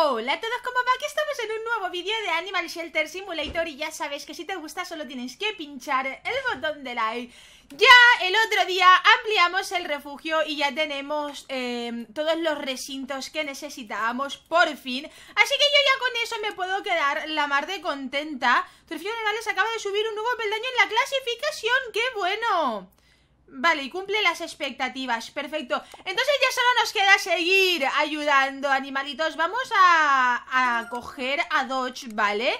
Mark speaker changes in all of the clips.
Speaker 1: Hola a todos, como va? Aquí estamos en un nuevo vídeo de Animal Shelter Simulator y ya sabes que si te gusta solo tienes que pinchar el botón de like. Ya el otro día ampliamos el refugio y ya tenemos em, todos los recintos que necesitábamos por fin. Así que yo ya con eso me puedo quedar la mar de contenta. Turfío Animales acaba de subir un nuevo peldaño en la clasificación, ¡qué bueno! Vale, y cumple las expectativas, perfecto Entonces ya solo nos queda seguir ayudando, animalitos Vamos a, a coger a Dodge, ¿vale?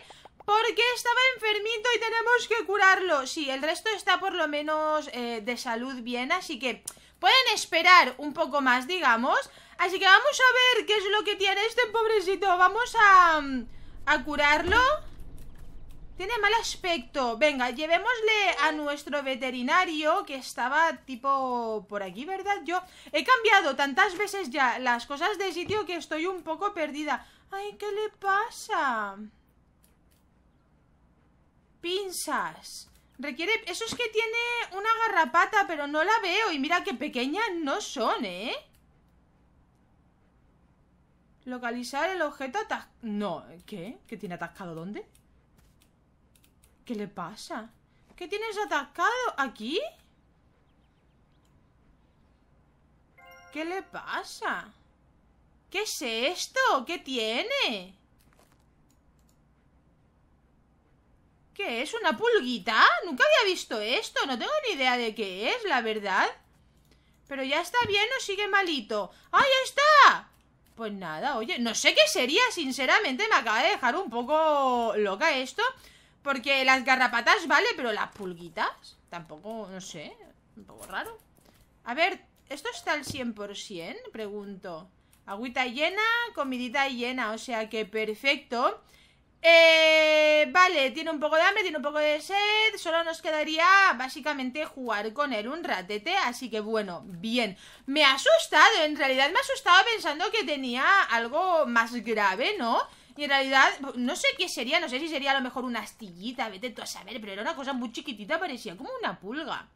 Speaker 1: Porque estaba enfermito y tenemos que curarlo Sí, el resto está por lo menos eh, de salud bien, así que pueden esperar un poco más, digamos Así que vamos a ver qué es lo que tiene este pobrecito Vamos a, mm, a curarlo tiene mal aspecto. Venga, llevémosle a nuestro veterinario que estaba tipo por aquí, ¿verdad? Yo he cambiado tantas veces ya las cosas de sitio que estoy un poco perdida. Ay, ¿qué le pasa? Pinzas. Requiere... Eso es que tiene una garrapata, pero no la veo. Y mira qué pequeñas no son, ¿eh? Localizar el objeto atascado No, ¿qué? ¿Qué tiene atascado dónde? ¿Qué le pasa? ¿Qué tienes atacado aquí? ¿Qué le pasa? ¿Qué es esto? ¿Qué tiene? ¿Qué es? ¿Una pulguita? Nunca había visto esto. No tengo ni idea de qué es, la verdad. Pero ya está bien o sigue malito. ¡Ahí está! Pues nada, oye, no sé qué sería, sinceramente. Me acaba de dejar un poco loca esto. Porque las garrapatas, vale, pero las pulguitas Tampoco, no sé Un poco raro A ver, ¿esto está al 100%? Pregunto Agüita llena, comidita llena O sea que perfecto eh, Vale, tiene un poco de hambre, tiene un poco de sed Solo nos quedaría básicamente jugar con él un ratete Así que bueno, bien Me ha asustado, en realidad me ha asustado pensando que tenía algo más grave, ¿no? Y en realidad, no sé qué sería, no sé si sería a lo mejor una astillita, vete tú a saber, pero era una cosa muy chiquitita, parecía como una pulga.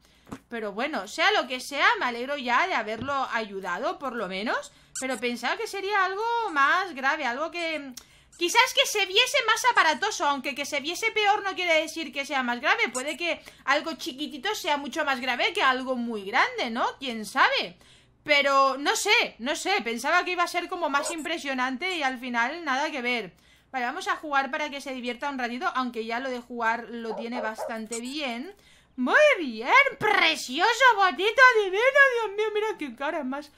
Speaker 1: Pero bueno, sea lo que sea, me alegro ya de haberlo ayudado, por lo menos. Pero pensaba que sería algo más grave, algo que... Quizás que se viese más aparatoso, aunque que se viese peor no quiere decir que sea más grave. Puede que algo chiquitito sea mucho más grave que algo muy grande, ¿no? ¿Quién sabe? Pero no sé, no sé, pensaba que iba a ser como más impresionante y al final nada que ver. Vale, vamos a jugar para que se divierta un ratito, aunque ya lo de jugar lo tiene bastante bien. Muy bien, precioso, de divino, Dios mío, mira qué cara más.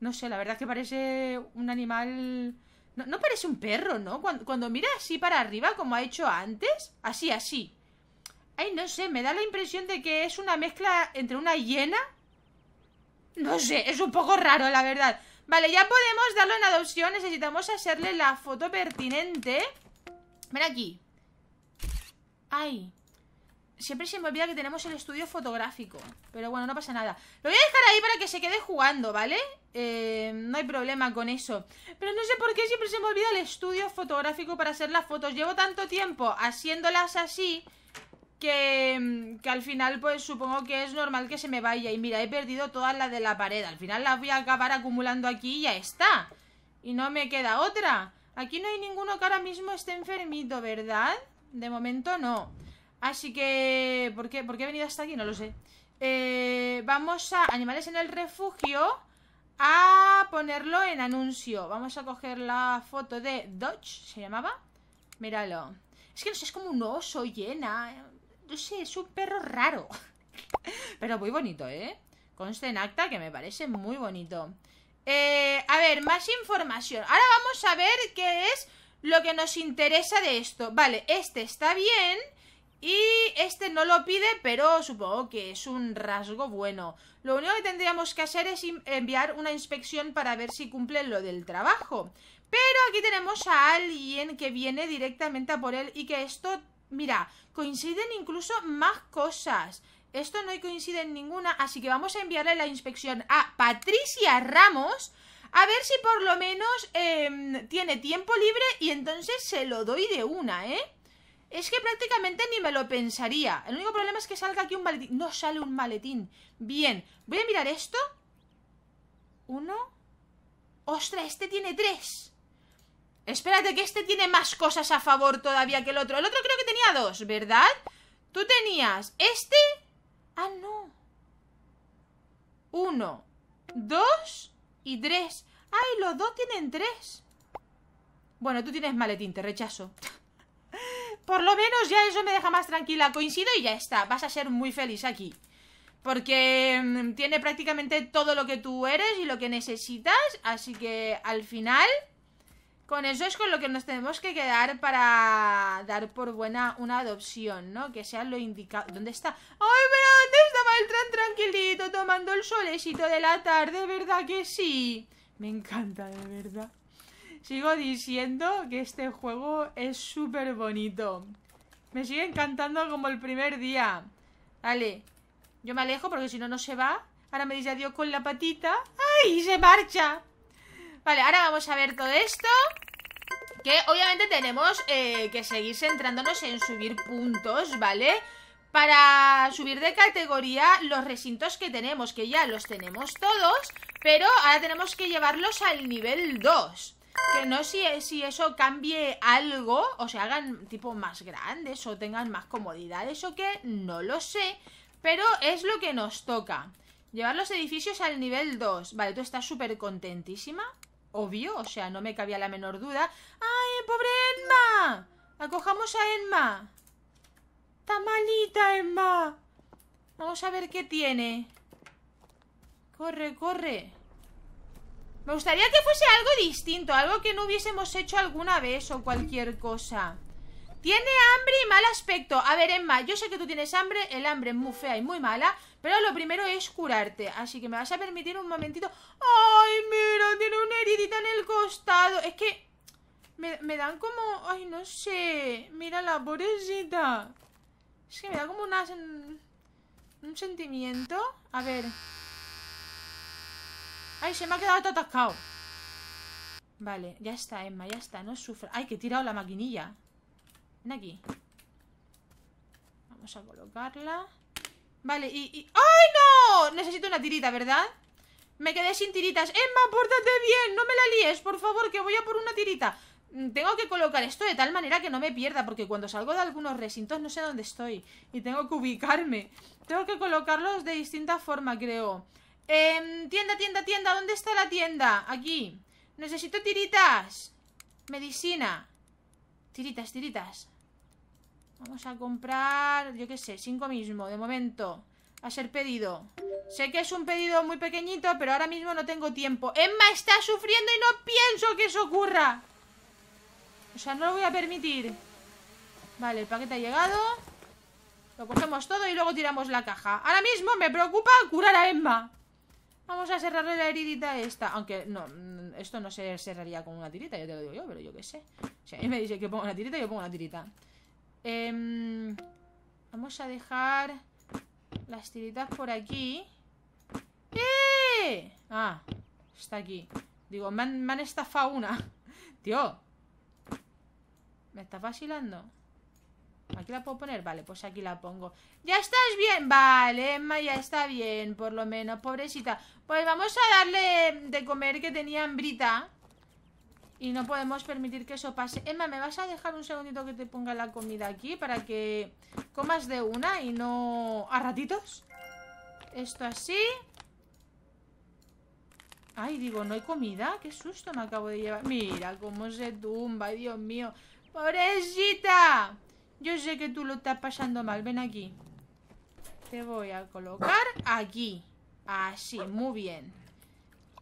Speaker 1: No sé, la verdad es que parece un animal... No, parece un perro, ¿no? Cuando, cuando mira así para arriba, como ha hecho antes, así, así. Ay, no sé, me da la impresión de que es una mezcla entre una hiena no sé, es un poco raro, la verdad Vale, ya podemos darlo en adopción Necesitamos hacerle la foto pertinente Ven aquí Ay Siempre se me olvida que tenemos el estudio fotográfico Pero bueno, no pasa nada Lo voy a dejar ahí para que se quede jugando, ¿vale? Eh, no hay problema con eso Pero no sé por qué siempre se me olvida el estudio fotográfico para hacer las fotos Llevo tanto tiempo haciéndolas así Mm, que, al final pues supongo que es normal que se me vaya. Y mira, he perdido todas las de la pared. Al final las voy a acabar acumulando aquí y ya está. Y no me queda otra. Aquí no hay ninguno que ahora mismo esté enfermito, ¿verdad? De momento no. Así que... ¿Por qué, he venido hasta aquí? No lo sé. Eh, vamos a... Animales en el refugio. A ponerlo en anuncio. Vamos a coger la foto de Dodge, ¿se llamaba? Míralo. Es que no sé, es como un oso llena no sé, es un perro raro. Pero muy bonito, ¿eh? Conste en acta que me parece muy bonito. Eh, a ver, más información. Ahora vamos a ver qué es lo que nos interesa de esto. Vale, este está bien y este no lo pide, pero supongo que es un rasgo bueno. Lo único que tendríamos que hacer es enviar una inspección para ver si cumple lo del trabajo. Pero aquí tenemos a alguien que viene directamente a por él y que esto Mira, coinciden incluso más cosas. Esto no coincide en ninguna, así que vamos a enviarle la inspección a Patricia Ramos a ver si por lo menos em, tiene tiempo libre y entonces se lo doy de una, ¿eh? Es que prácticamente ni me lo pensaría. El único problema es que salga aquí un maletín. No sale un maletín. Bien, voy a mirar esto. Uno. ¡Ostras, este tiene tres! Espérate, que este tiene más cosas a favor todavía que el otro. El otro creo que tenía dos, ¿verdad? Tú tenías este... Ah, no. Uno, dos y tres. Ay, los dos tienen tres. Bueno, tú tienes maletín, te rechazo. Por lo menos ya eso me deja más tranquila. Coincido y ya está. Vas a ser muy feliz aquí. Porque mm, tiene prácticamente todo lo que tú eres y lo que necesitas. Así que al final con eso es con lo que nos tenemos que quedar para dar por buena una adopción, ¿no? Que sea lo indicado. ¿Dónde está? ¡Ay, pero dónde estaba el tranquilito tomando el solecito de la tarde! ¿Verdad que sí? Me encanta, de verdad. Sigo diciendo que este juego es súper bonito. Me sigue encantando como el primer día. Vale. Yo me alejo porque si no, no se va. Ahora me dice adiós con la patita. ¡Ay! ¡Se marcha! Vale, ahora vamos a ver todo esto Que obviamente tenemos eh, que seguir centrándonos en subir puntos, ¿vale? Para subir de categoría los recintos que tenemos, que ya los tenemos todos Pero ahora tenemos que llevarlos al nivel 2 que no si, si eso cambie algo, o se hagan tipo más grandes o tengan más comodidades o qué no lo sé, pero es lo que nos toca. Llevar los edificios al nivel 2. Vale, tú estás súper contentísima obvio, o sea, no me cabía la menor duda. ¡Ay, pobre Emma! Acojamos a Emma. Está malita, Emma. Vamos a ver qué tiene. Corre, corre. Me gustaría que fuese algo distinto, algo que no hubiésemos hecho alguna vez o cualquier cosa. Tiene hambre y mal aspecto. A ver, Emma, yo sé que tú tienes hambre. El hambre es muy fea y muy mala. Pero lo primero es curarte. Así que me vas a permitir un momentito. ¡Ay, mira! Tiene una heridita en el costado. Es que me, dan como... Ay, no sé. Mira la pobrecita. Es que me da como una... Un sentimiento. A ver. Ay, se me ha quedado atascado. Vale, ya está, Emma, ya está. No sufra. Ay, que he tirado la maquinilla aquí. Vamos a colocarla. Vale, y, ¡Ay, no! Necesito una tirita, ¿verdad? Me quedé sin tiritas. Emma, pórtate bien. No me la líes, por favor, que voy a por una tirita. Mm, tengo que colocar esto de tal manera que no me pierda, porque cuando salgo de algunos recintos no sé dónde estoy. Y tengo que ubicarme. Tengo que colocarlos de distinta forma, creo. Em, tienda, tienda, tienda. ¿Dónde está la tienda? Aquí. Necesito tiritas. Medicina. Tiritas, tiritas. Vamos a comprar, yo qué sé, cinco mismo, de momento. A ser pedido. Sé que es un pedido muy pequeñito, pero ahora mismo no tengo tiempo. Emma está sufriendo y no pienso que eso ocurra. O sea, no lo voy a permitir. Vale, el paquete ha llegado. Lo cogemos todo y luego tiramos la caja. Ahora mismo me preocupa curar a Emma. Vamos a cerrarle la heridita esta. Aunque, no, esto no se cerraría con una tirita, ya te lo digo yo, pero yo qué sé. Si a mí me dice que pongo una tirita, yo pongo una tirita. Em, vamos a dejar las tiritas por aquí. ¡Eh! Ah, está aquí. Digo, me han, estafado una. Tío. ¿Me estás vacilando? ¿Aquí la puedo poner? Vale, pues aquí la pongo ¡Ya estás bien! Vale, Emma ya está bien, por lo menos, pobrecita Pues vamos a darle de comer que tenía hambrita y no podemos permitir que eso pase. Emma, ¿me vas a dejar un segundito que te ponga la comida aquí para que comas de una y no a ratitos? Esto así. Ay, digo, ¿no hay comida? Qué susto me acabo de llevar. Mira cómo se tumba, Dios mío. ¡Pobrecita! Yo sé que tú lo estás pasando mal. Ven aquí. Te voy a colocar aquí. Así, muy bien.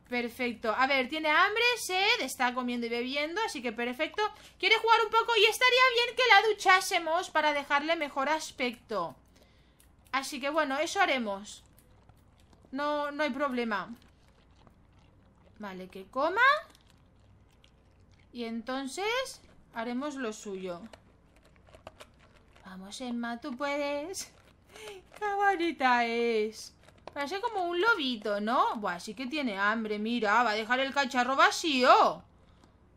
Speaker 1: Perfecto. A ver, tiene hambre, sed, está comiendo y bebiendo, así que perfecto. Quiere jugar un poco y estaría bien que la duchásemos para dejarle mejor aspecto. Así que bueno, eso haremos. No, no hay problema. Vale, que coma. Y entonces haremos lo suyo. Vamos, Emma, tú puedes. ¡Qué bonita es! Parece como un lobito, ¿no? Buah, sí que tiene hambre, mira, va a dejar el cacharro vacío.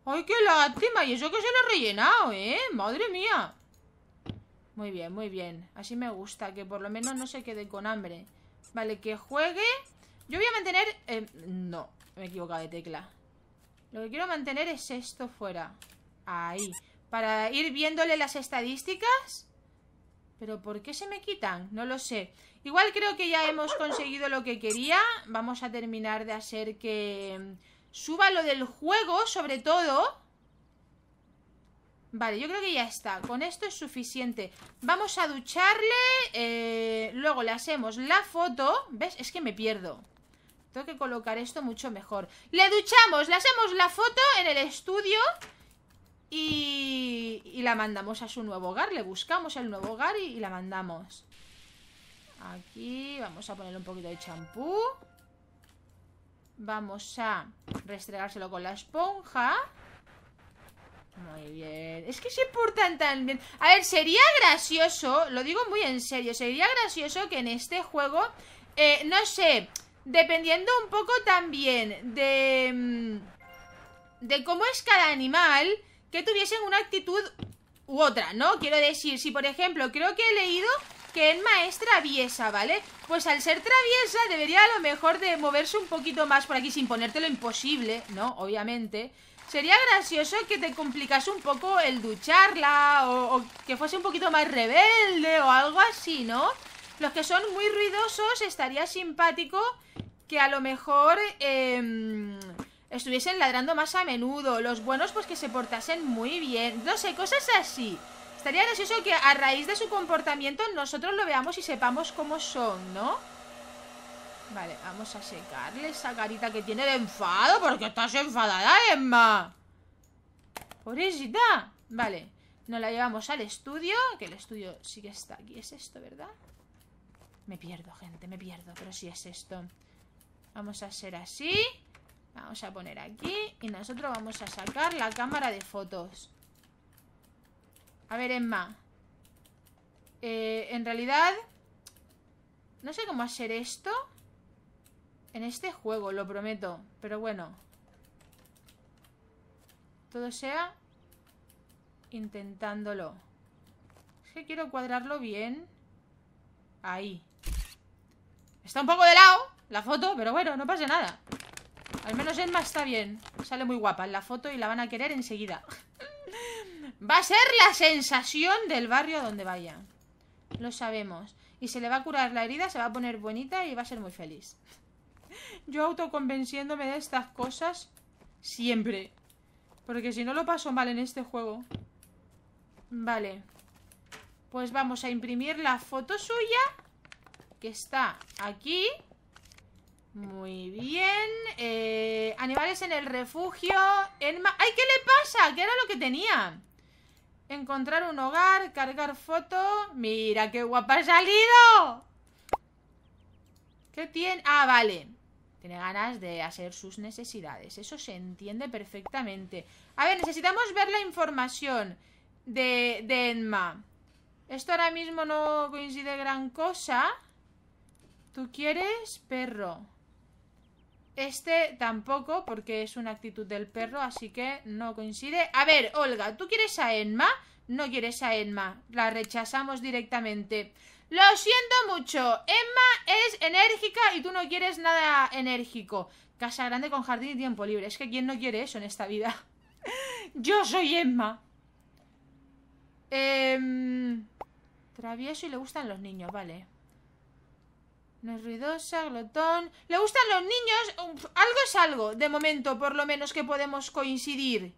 Speaker 1: Ay, qué lástima, y eso que se lo ha rellenado, ¿eh? Madre mía. Muy bien, muy bien. Así me gusta, que por lo menos no se quede con hambre. Vale, que juegue. Yo voy a mantener... Em, no, me he equivocado de tecla. Lo que quiero mantener es esto fuera. Ahí. Para ir viéndole las estadísticas ¿Pero por qué se me quitan? No lo sé. Igual creo que ya hemos conseguido lo que quería. Vamos a terminar de hacer que mm, suba lo del juego, sobre todo. Vale, yo creo que ya está. Con esto es suficiente. Vamos a ducharle. Eh, luego le hacemos la foto. ¿Ves? Es que me pierdo. Tengo que colocar esto mucho mejor. Le duchamos, le hacemos la foto en el estudio... Y, y, la mandamos a su nuevo hogar. Le buscamos el nuevo hogar y, la mandamos. Aquí vamos a ponerle un poquito de champú. Vamos a restregárselo con la esponja. Muy bien. Es que se portan tan bien. A ver, sería gracioso, lo digo muy en serio, sería gracioso que en este juego, eh, no sé, dependiendo un poco también de... Mm, de cómo es cada animal, que tuviesen una actitud u otra, ¿no? Quiero decir, si por ejemplo, creo que he leído que Enma es traviesa, ¿vale? Pues al ser traviesa debería a lo mejor de moverse un poquito más por aquí sin ponértelo imposible, ¿no? Obviamente. Sería gracioso que te complicase un poco el ducharla o, que fuese un poquito más rebelde o algo así, ¿no? Los que son muy ruidosos estaría simpático que a lo mejor... Eh, estuviesen ladrando más a menudo, los buenos pues que se portasen muy bien, no sé, cosas así. Estaría gracioso que a raíz de su comportamiento nosotros lo veamos y sepamos cómo son, ¿no? Vale, vamos a secarle esa carita que tiene de enfado, porque estás enfadada, Emma. Pobrecita. Vale, nos la llevamos al estudio, que el estudio sí que está aquí. ¿Es esto, verdad? Me pierdo, gente, me pierdo, pero sí es esto. Vamos a hacer así. Vamos a poner aquí y nosotros vamos a sacar la cámara de fotos. A ver, Emma. Eh, en realidad, no sé cómo hacer esto en este juego, lo prometo. Pero bueno. Todo sea intentándolo. Es que quiero cuadrarlo bien. Ahí. Está un poco de lado la foto, pero bueno, no pasa nada. Al menos Emma está bien. Sale muy guapa en la foto y la van a querer enseguida. va a ser la sensación del barrio donde vaya. Lo sabemos. Y se le va a curar la herida, se va a poner bonita y va a ser muy feliz. Yo autoconvenciéndome de estas cosas siempre. Porque si no lo paso mal en este juego. Vale. Pues vamos a imprimir la foto suya. Que está aquí. Muy bien. Eh, animales en el refugio. En ¡Ay, qué le pasa! ¿Qué era lo que tenía? Encontrar un hogar, cargar foto. ¡Mira qué guapa ha salido! ¿Qué tiene? Ah, vale. Tiene ganas de hacer sus necesidades. Eso se entiende perfectamente. A ver, necesitamos ver la información de, de Enma. Esto ahora mismo no coincide gran cosa. ¿Tú quieres perro? Este tampoco, porque es una actitud del perro, así que no coincide. A ver, Olga, ¿tú quieres a Emma? No quieres a Emma La rechazamos directamente. Lo siento mucho. Emma es enérgica y tú no quieres nada enérgico. Casa grande con jardín y tiempo libre. Es que ¿quién no quiere eso en esta vida? Yo soy Emma. Em, travieso y le gustan los niños, vale. No es ruidosa, glotón. ¿Le gustan los niños? algo es algo, de momento, por lo menos que podemos coincidir.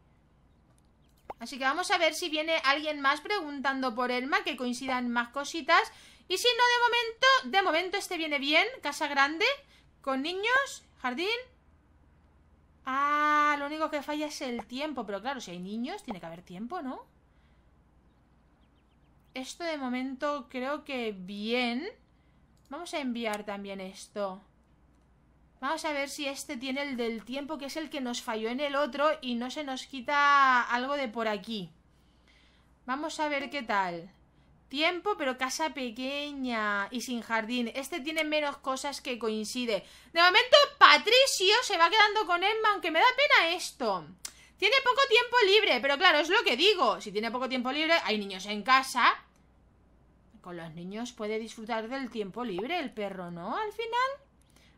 Speaker 1: Así que vamos a ver si viene alguien más preguntando por Elma, que coincidan más cositas. Y si no, de momento, de momento este viene bien. Casa grande, con niños, jardín. Ah, lo único que falla es el tiempo. Pero claro, si hay niños, tiene que haber tiempo, ¿no? Esto de momento creo que bien. Vamos a enviar también esto. Vamos a ver si este tiene el del tiempo, que es el que nos falló en el otro y no se nos quita algo de por aquí. Vamos a ver qué tal. Tiempo, pero casa pequeña y sin jardín. Este tiene menos cosas que coincide. De momento, Patricio se va quedando con Emma, aunque me da pena esto. Tiene poco tiempo libre, pero claro, es lo que digo. Si tiene poco tiempo libre, hay niños en casa con los niños puede disfrutar del tiempo libre el perro, ¿no? Al final.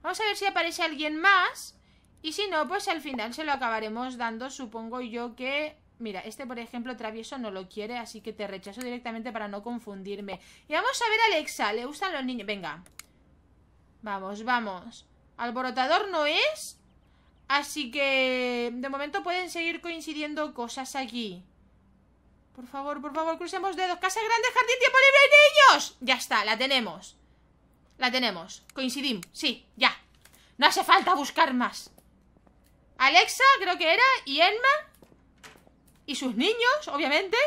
Speaker 1: Vamos a ver si aparece alguien más. Y si no, pues al final se lo acabaremos dando, supongo yo que... Mira, este por ejemplo travieso no lo quiere, así que te rechazo directamente para no confundirme. Y vamos a ver a Alexa, le gustan los niños. Venga. Vamos, vamos. Alborotador no es. Así que de momento pueden seguir coincidiendo cosas aquí. Por favor, por favor, crucemos dedos. Casa grande, jardín, tiempo libre, niños. Ya está, la tenemos. La tenemos. Coincidimos. Sí, ya. No hace falta buscar más. Alexa, creo que era, y Emma. Y sus niños, obviamente.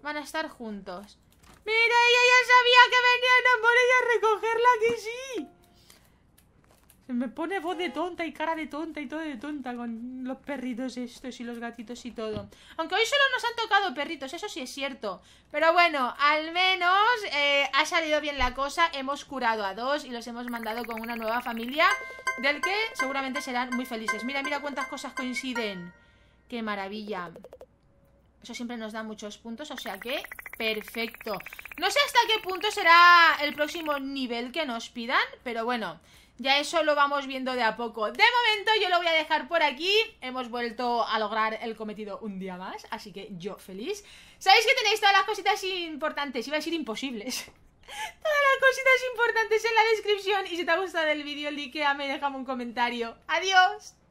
Speaker 1: Van a estar juntos. Mira, ella ya sabía que venía a por a recogerla, que sí me pone voz de tonta y cara de tonta y todo de tonta con los perritos estos y los gatitos y todo. Aunque hoy solo nos han tocado perritos, eso sí es cierto. Pero bueno, al menos eh, ha salido bien la cosa. Hemos curado a dos y los hemos mandado con una nueva familia del que seguramente serán muy felices. Mira, mira cuántas cosas coinciden. ¡Qué maravilla! Eso siempre nos da muchos puntos, o sea que perfecto. No sé hasta qué punto será el próximo nivel que nos pidan, pero bueno... Ya eso lo vamos viendo de a poco. De momento yo lo voy a dejar por aquí. Hemos vuelto a lograr el cometido un día más, así que yo feliz. Sabéis que tenéis todas las cositas importantes, iba a ser imposibles. todas las cositas importantes en la descripción. Y si te ha gustado el vídeo, likeame, déjame un comentario. ¡Adiós!